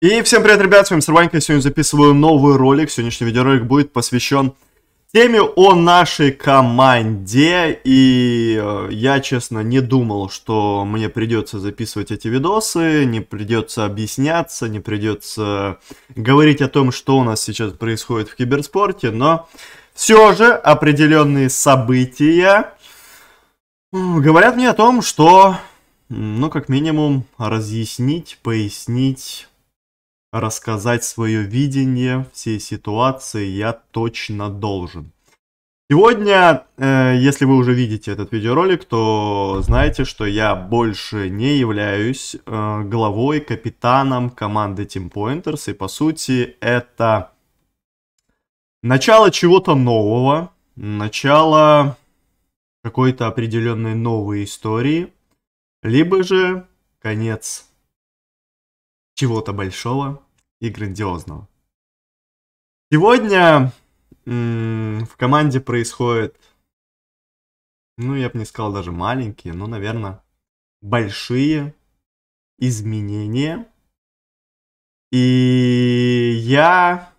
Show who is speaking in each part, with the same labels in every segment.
Speaker 1: И всем привет, ребят, с вами Сарванька, сегодня записываю новый ролик, сегодняшний видеоролик будет посвящен теме о нашей команде, и э, я, честно, не думал, что мне придется записывать эти видосы, не придется объясняться, не придется говорить о том, что у нас сейчас происходит в киберспорте, но все же определенные события говорят мне о том, что, ну, как минимум, разъяснить, пояснить рассказать свое видение всей ситуации я точно должен. Сегодня, э, если вы уже видите этот видеоролик, то знаете, что я больше не являюсь э, главой, капитаном команды Team Pointers. И по сути это начало чего-то нового, начало какой-то определенной новой истории, либо же конец чего-то большого и грандиозного. Сегодня в команде происходит, ну, я бы не сказал даже маленькие, но, наверное, большие изменения. И я,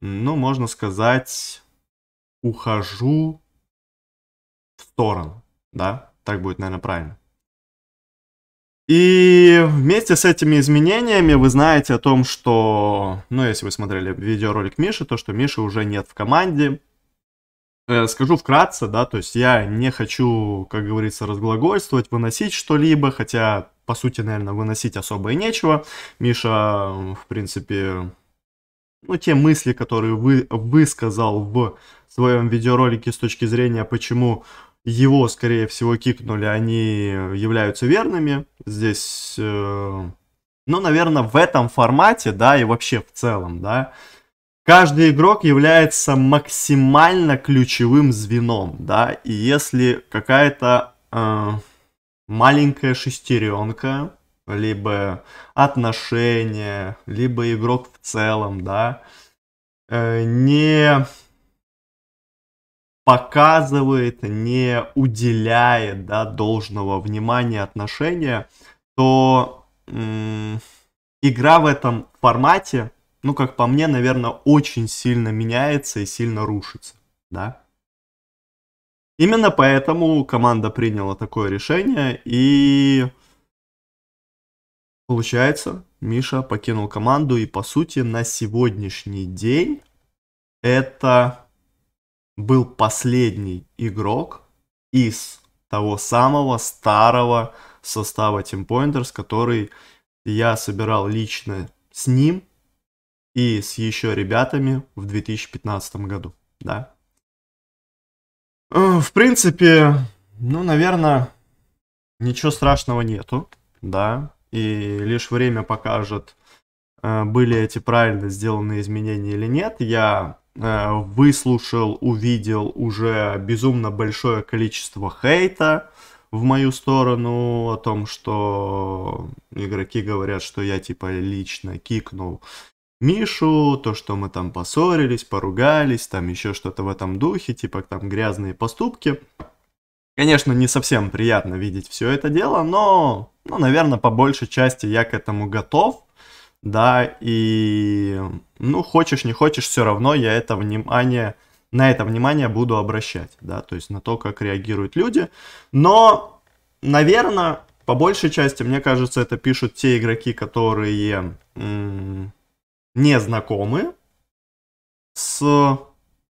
Speaker 1: ну, можно сказать, ухожу в сторону, да, так будет, наверное, правильно. И вместе с этими изменениями вы знаете о том, что, ну, если вы смотрели видеоролик Миши, то, что Миши уже нет в команде. Э, скажу вкратце, да, то есть я не хочу, как говорится, разглагольствовать, выносить что-либо, хотя, по сути, наверное, выносить особо и нечего. Миша, в принципе, ну, те мысли, которые вы, высказал в своем видеоролике с точки зрения, почему его, скорее всего, кикнули, они являются верными здесь... Э, ну, наверное, в этом формате, да, и вообще в целом, да, каждый игрок является максимально ключевым звеном, да, и если какая-то э, маленькая шестеренка, либо отношения, либо игрок в целом, да, э, не показывает, не уделяет да, должного внимания отношения, то игра в этом формате, ну, как по мне, наверное, очень сильно меняется и сильно рушится, да. Именно поэтому команда приняла такое решение, и получается, Миша покинул команду, и по сути на сегодняшний день это был последний игрок из того самого старого состава Team Pointers, который я собирал лично с ним и с еще ребятами в 2015 году, да. Э, в принципе, ну, наверное, ничего страшного нету, да, и лишь время покажет, э, были эти правильно сделанные изменения или нет. Я Э, выслушал, увидел уже безумно большое количество хейта в мою сторону о том, что игроки говорят, что я типа лично кикнул Мишу, то, что мы там поссорились, поругались, там еще что-то в этом духе, типа там грязные поступки. Конечно, не совсем приятно видеть все это дело, но, ну, наверное, по большей части я к этому готов да, и, ну, хочешь, не хочешь, все равно я это внимание, на это внимание буду обращать, да, то есть на то, как реагируют люди, но, наверное, по большей части, мне кажется, это пишут те игроки, которые не знакомы с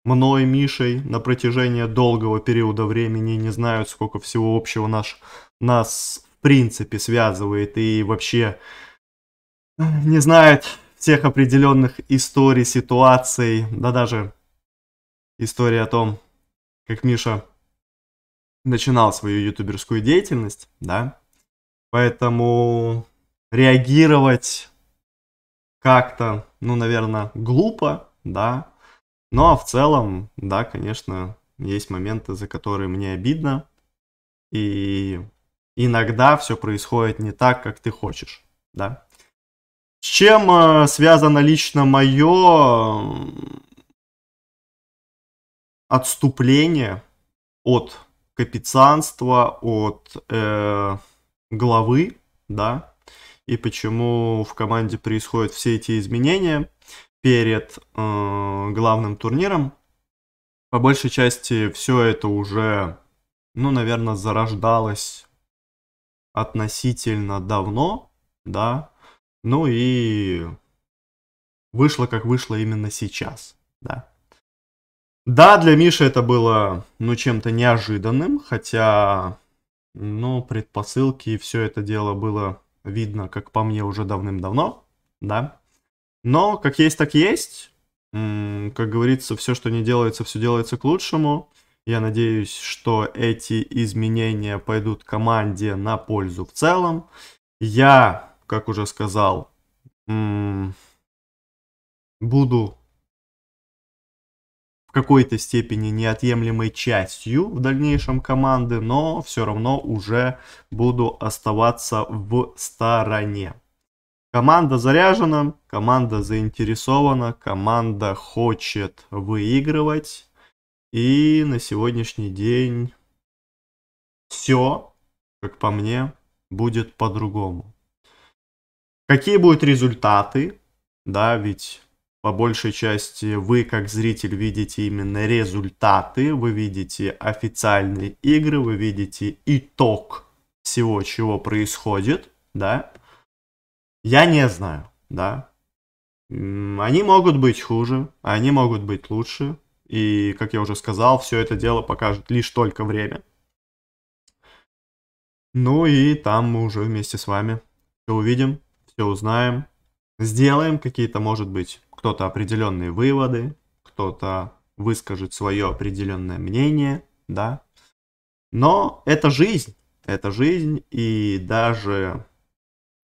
Speaker 1: мной, Мишей на протяжении долгого периода времени, не знают, сколько всего общего наш, нас в принципе связывает и вообще не знает всех определенных историй, ситуаций, да даже истории о том, как Миша начинал свою ютуберскую деятельность, да, поэтому реагировать как-то, ну, наверное, глупо, да, ну, а в целом, да, конечно, есть моменты, за которые мне обидно, и иногда все происходит не так, как ты хочешь, да. С чем э, связано лично мое э, отступление от капицанства, от э, главы, да, и почему в команде происходят все эти изменения перед э, главным турниром. По большей части все это уже, ну, наверное, зарождалось относительно давно, да, ну и вышло, как вышло именно сейчас, да. Да, для Миши это было, ну, чем-то неожиданным, хотя, ну, предпосылки и все это дело было видно, как по мне, уже давным-давно, да. Но, как есть, так есть. Как говорится, все, что не делается, все делается к лучшему. Я надеюсь, что эти изменения пойдут команде на пользу в целом. Я как уже сказал, буду в какой-то степени неотъемлемой частью в дальнейшем команды, но все равно уже буду оставаться в стороне. Команда заряжена, команда заинтересована, команда хочет выигрывать. И на сегодняшний день все, как по мне, будет по-другому. Какие будут результаты? Да, ведь по большей части вы, как зритель, видите именно результаты, вы видите официальные игры, вы видите итог всего, чего происходит, да. Я не знаю, да. Они могут быть хуже, они могут быть лучше. И, как я уже сказал, все это дело покажет лишь только время. Ну и там мы уже вместе с вами увидим все узнаем, сделаем какие-то, может быть, кто-то определенные выводы, кто-то выскажет свое определенное мнение, да. Но это жизнь, это жизнь, и даже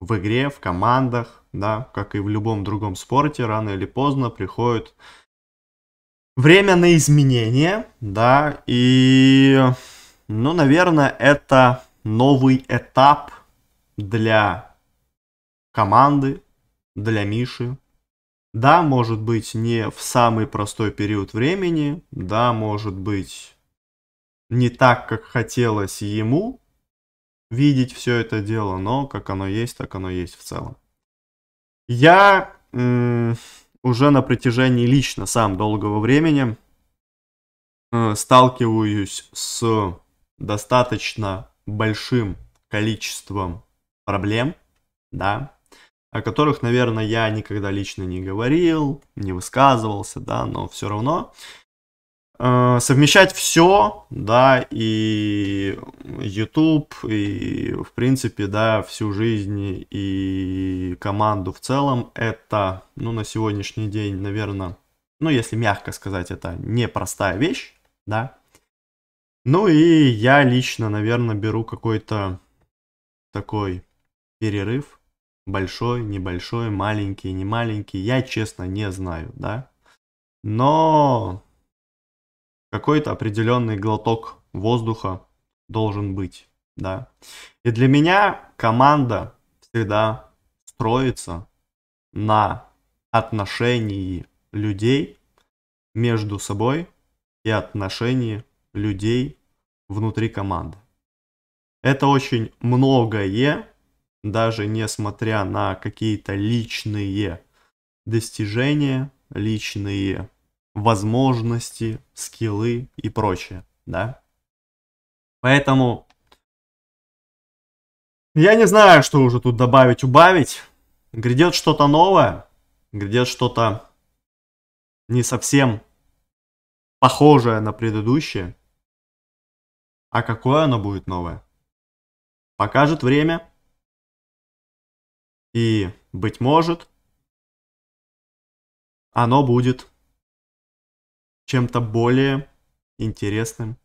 Speaker 1: в игре, в командах, да, как и в любом другом спорте, рано или поздно приходит время на изменения, да, и, ну, наверное, это новый этап для команды, для Миши. Да, может быть, не в самый простой период времени, да, может быть, не так, как хотелось ему видеть все это дело, но как оно есть, так оно есть в целом. Я м- уже на протяжении лично сам долгого времени э, сталкиваюсь с достаточно большим количеством проблем, да, о которых, наверное, я никогда лично не говорил, не высказывался, да, но все равно э, совмещать все, да, и YouTube, и, в принципе, да, всю жизнь и команду в целом, это, ну, на сегодняшний день, наверное, ну, если мягко сказать, это непростая вещь, да. Ну и я лично, наверное, беру какой-то такой перерыв, большой, небольшой, маленький, не маленький, я честно не знаю, да. Но какой-то определенный глоток воздуха должен быть, да. И для меня команда всегда строится на отношении людей между собой и отношении людей внутри команды. Это очень многое даже несмотря на какие-то личные достижения, личные возможности, скиллы и прочее, да. Поэтому я не знаю, что уже тут добавить, убавить. Грядет что-то новое, грядет что-то не совсем похожее на предыдущее. А какое оно будет новое? Покажет время. И, быть может, оно будет чем-то более интересным,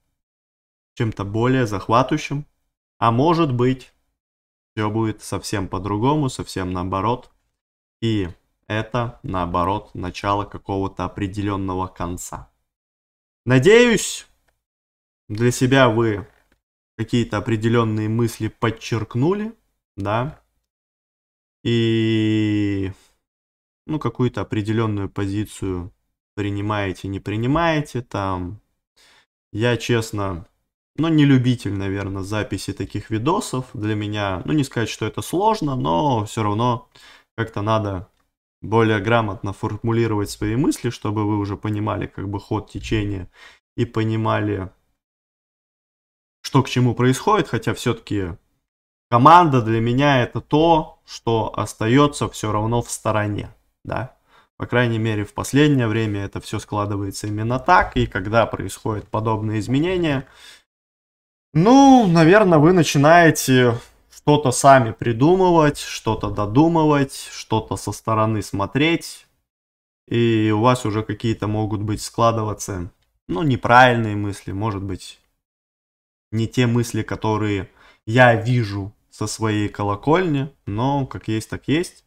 Speaker 1: чем-то более захватывающим, а может быть, все будет совсем по-другому, совсем наоборот. И это, наоборот, начало какого-то определенного конца. Надеюсь, для себя вы какие-то определенные мысли подчеркнули, да, и ну, какую-то определенную позицию принимаете, не принимаете там. Я, честно, ну, не любитель, наверное, записи таких видосов. Для меня, ну, не сказать, что это сложно, но все равно как-то надо более грамотно формулировать свои мысли, чтобы вы уже понимали как бы ход течения и понимали, что к чему происходит, хотя все-таки команда для меня это то, что остается все равно в стороне, да. По крайней мере, в последнее время это все складывается именно так, и когда происходят подобные изменения, ну, наверное, вы начинаете что-то сами придумывать, что-то додумывать, что-то со стороны смотреть, и у вас уже какие-то могут быть складываться, ну, неправильные мысли, может быть, не те мысли, которые я вижу со своей колокольни, но как есть, так есть.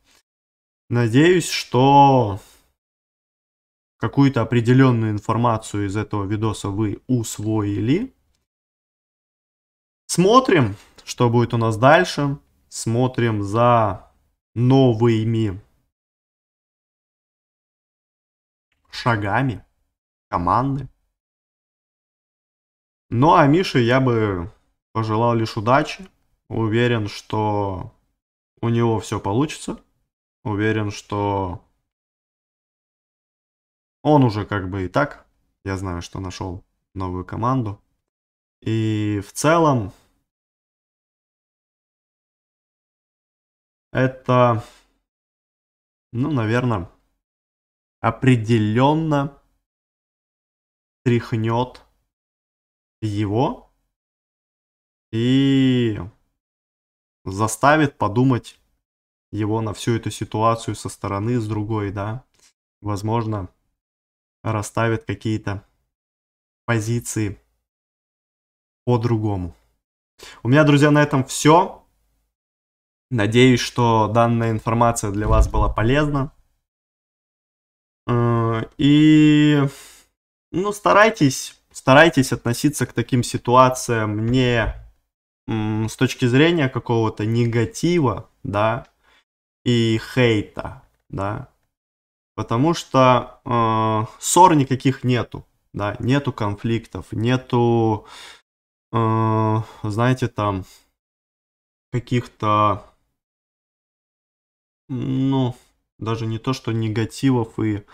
Speaker 1: Надеюсь, что какую-то определенную информацию из этого видоса вы усвоили. Смотрим, что будет у нас дальше. Смотрим за новыми шагами команды. Ну а Мише я бы пожелал лишь удачи, Уверен, что у него все получится. Уверен, что он уже как бы и так. Я знаю, что нашел новую команду. И в целом это, ну, наверное, определенно тряхнет его и заставит подумать его на всю эту ситуацию со стороны, с другой, да, возможно, расставит какие-то позиции по-другому. У меня, друзья, на этом все. Надеюсь, что данная информация для вас была полезна. Э, и, ну, старайтесь, старайтесь относиться к таким ситуациям не с точки зрения какого-то негатива, да, и хейта, да, потому что э, ссор никаких нету, да, нету конфликтов, нету, э, знаете, там каких-то, ну, даже не то, что негативов и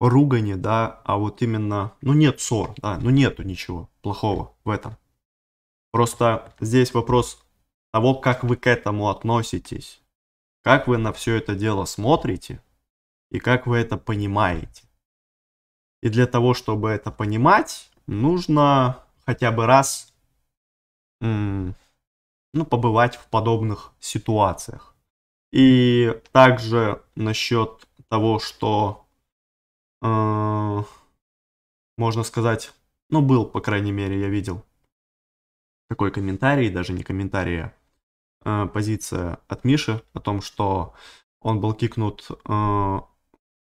Speaker 1: ругани, да, а вот именно, ну, нет ссор, да, ну, нету ничего плохого в этом. Просто здесь вопрос того, как вы к этому относитесь, как вы на все это дело смотрите и как вы это понимаете. И для того, чтобы это понимать, нужно хотя бы раз ну, побывать в подобных ситуациях. И также насчет того, что, э, можно сказать, ну, был, по крайней мере, я видел, такой комментарий, даже не комментарий, а, а позиция от Миши о том, что он был кикнут, а,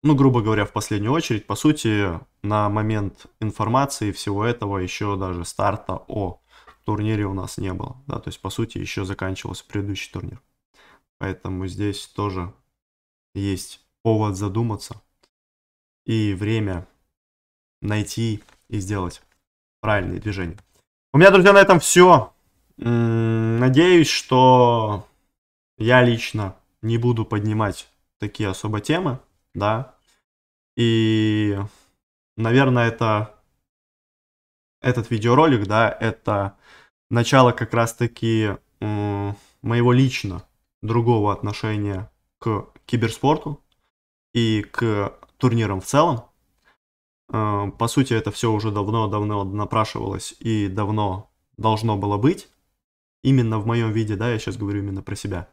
Speaker 1: ну, грубо говоря, в последнюю очередь. По сути, на момент информации всего этого еще даже старта о турнире у нас не было. Да, то есть, по сути, еще заканчивался предыдущий турнир. Поэтому здесь тоже есть повод задуматься и время найти и сделать правильные движения. У меня, друзья, на этом все. Надеюсь, что я лично не буду поднимать такие особо темы, да. И, наверное, это этот видеоролик, да, это начало как раз-таки моего лично другого отношения к киберспорту и к турнирам в целом. Э, по сути, это все уже давно-давно напрашивалось и давно должно было быть. Именно в моем виде, да, я сейчас говорю именно про себя.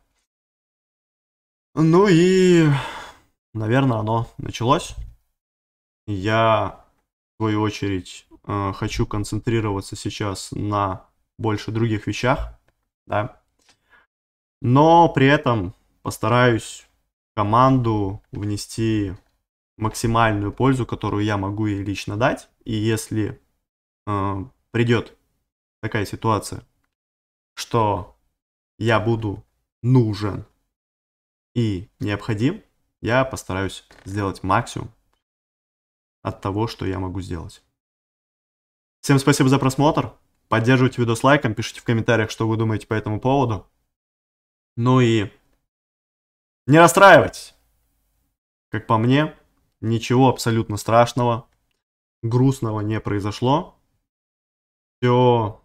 Speaker 1: Ну и, наверное, оно началось. Я, в свою очередь, э, хочу концентрироваться сейчас на больше других вещах, да. Но при этом постараюсь команду внести максимальную пользу, которую я могу ей лично дать. И если э, придет такая ситуация, что я буду нужен и необходим, я постараюсь сделать максимум от того, что я могу сделать. Всем спасибо за просмотр. Поддерживайте видео с лайком, пишите в комментариях, что вы думаете по этому поводу. Ну и не расстраивайтесь. Как по мне, Ничего абсолютно страшного, грустного не произошло. Все,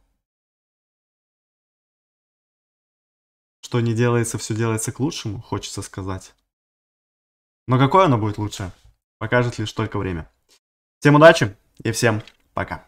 Speaker 1: что не делается, все делается к лучшему, хочется сказать. Но какое оно будет лучше, покажет лишь только время. Всем удачи и всем пока.